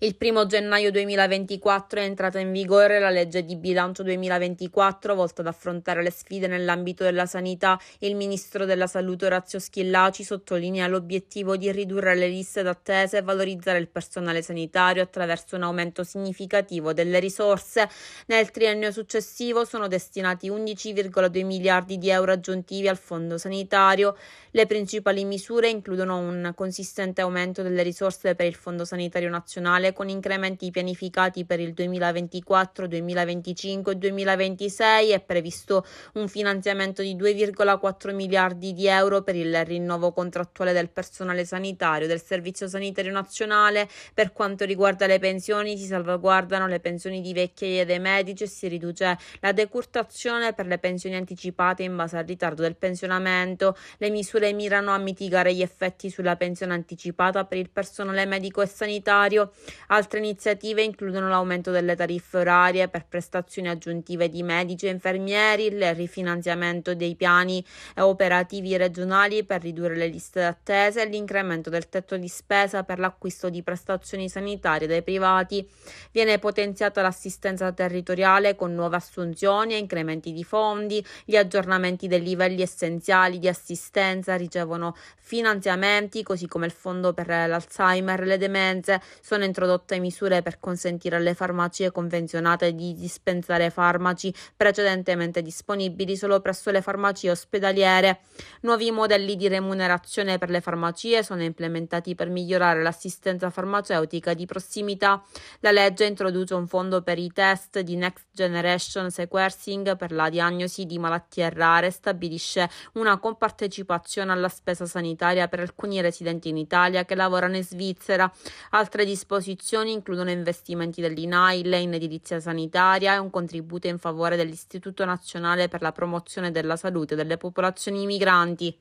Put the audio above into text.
Il 1 gennaio 2024 è entrata in vigore la legge di bilancio 2024 volta ad affrontare le sfide nell'ambito della sanità. Il ministro della Salute Orazio Schillaci sottolinea l'obiettivo di ridurre le liste d'attesa e valorizzare il personale sanitario attraverso un aumento significativo delle risorse. Nel triennio successivo sono destinati 11,2 miliardi di euro aggiuntivi al fondo sanitario. Le principali misure includono un consistente aumento delle risorse per il Fondo Sanitario Nazionale triennale con incrementi pianificati per il 2024, 2025 e 2026. È previsto un finanziamento di 2,4 miliardi di euro per il rinnovo contrattuale del personale sanitario, del Servizio Sanitario Nazionale. Per quanto riguarda le pensioni, si salvaguardano le pensioni di vecchiaia dei medici e si riduce la decurtazione per le pensioni anticipate in base al ritardo del pensionamento. Le misure mirano a mitigare gli effetti sulla pensione anticipata per il personale medico e sanitario Altre iniziative includono l'aumento delle tariffe orarie per prestazioni aggiuntive di medici e infermieri, il rifinanziamento dei piani operativi regionali per ridurre le liste d'attesa e l'incremento del tetto di spesa per l'acquisto di prestazioni sanitarie dai privati. Viene potenziata l'assistenza territoriale con nuove assunzioni e incrementi di fondi, gli aggiornamenti dei livelli essenziali di assistenza ricevono finanziamenti, così come il fondo per l'Alzheimer e le demenze. Sono entrati introdotte misure per consentire alle farmacie convenzionate di dispensare farmaci precedentemente disponibili solo presso le farmacie ospedaliere. Nuovi modelli di remunerazione per le farmacie sono implementati per migliorare l'assistenza farmaceutica di prossimità. La legge introduce un fondo per i test di Next Generation Sequencing per la diagnosi di malattie rare e stabilisce una compartecipazione alla spesa sanitaria per alcuni residenti in Italia che lavorano in Svizzera. Altre disposizioni disposizioni includono investimenti dell'INAIL in edilizia sanitaria e un contributo in favore dell'Istituto Nazionale per la promozione della salute delle popolazioni migranti.